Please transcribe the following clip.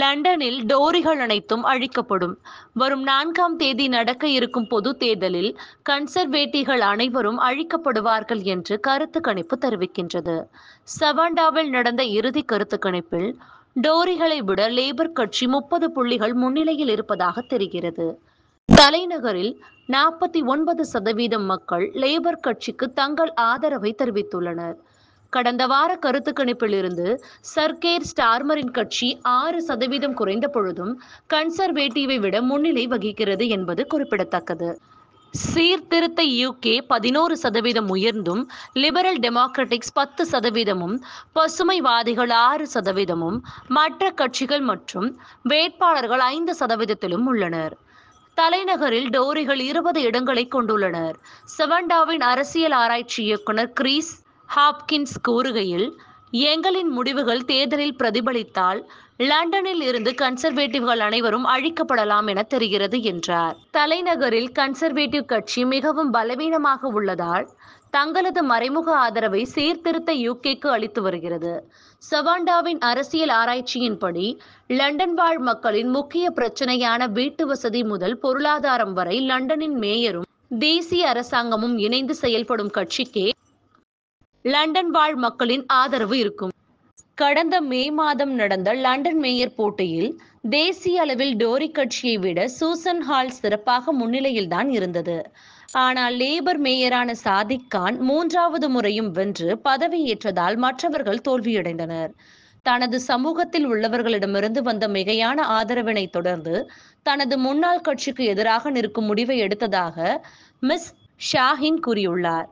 லண்டனில் டோரிகள் அனைத்தும் அழிக்கப்படும் வரும் நான்காம் தேதி நடக்க இருக்கும் பொது தேர்தலில் கன்சர்வேட்டிகள் அனைவரும் அழிக்கப்படுவார்கள் என்று கருத்து கணிப்பு தெரிவிக்கின்றது சவாண்டாவில் நடந்த இறுதி கருத்து கணிப்பில் டோரிகளை விட லேபர் கட்சி முப்பது புள்ளிகள் முன்னிலையில் இருப்பதாக தெரிகிறது தலைநகரில் நாற்பத்தி ஒன்பது சதவீதம் மக்கள் லேபர் கட்சிக்கு தங்கள் ஆதரவை தெரிவித்துள்ளனர் கடந்த வார கருத்து கணிப்பிலிருந்து சர்கேர் ஸ்டார்மரின் கட்சி ஆறு சதவீதம் குறைந்த பொழுதும் கன்சர்வேட்டிவை விட முன்னிலை வகிக்கிறது என்பது குறிப்பிடத்தக்கது சீர்திருத்த யூகே பதினோரு சதவீதம் உயர்ந்தும் லிபரல் டெமோக்ராட்டிக்ஸ் பத்து சதவீதமும் பசுமைவாதிகள் ஆறு சதவீதமும் மற்ற கட்சிகள் மற்றும் வேட்பாளர்கள் ஐந்து சதவீதத்திலும் உள்ளனர் தலைநகரில் டோரிகள் இருபது இடங்களை கொண்டுள்ளனர் செவண்டாவின் அரசியல் ஆராய்ச்சி இயக்குனர் கிரீஸ் ஹாப்கின்ஸ் கூறுகையில் எங்களின் முடிவுகள் தேர்தலில் பிரதிபலித்தால் லண்டனில் இருந்து கன்சர்வேட்டிவ்கள் அனைவரும் அழிக்கப்படலாம் என தெரிகிறது என்றார் தலைநகரில் கன்சர்வேட்டிவ் கட்சி மிகவும் பலவீனமாக உள்ளதால் தங்களது மறைமுக ஆதரவை சீர்திருத்த யூகேக்கு அளித்து வருகிறது சவாண்டாவின் அரசியல் ஆராய்ச்சியின்படி லண்டன் வாழ் மக்களின் முக்கிய பிரச்சனையான வீட்டு வசதி முதல் பொருளாதாரம் வரை லண்டனின் மேயரும் தேசிய அரசாங்கமும் இணைந்து செயல்படும் கட்சிக்கே லண்டன் வாழ் மக்களின் ஆதரவு இருக்கும் கடந்த மே மாதம் நடந்த லண்டன் மேயர் போட்டியில் தேசிய அளவில் டோரி கட்சியை விட சூசன் ஹால் சிறப்பாக தான் இருந்தது ஆனால் லேபர் மேயரான சாதிக் கான் மூன்றாவது முறையும் வென்று பதவியேற்றதால் மற்றவர்கள் தோல்வியடைந்தனர் தனது சமூகத்தில் உள்ளவர்களிடமிருந்து வந்த மிகையான ஆதரவினை தொடர்ந்து தனது முன்னாள் கட்சிக்கு எதிராக நிற்கும் முடிவை எடுத்ததாக மிஸ் ஷாஹின் கூறியுள்ளார்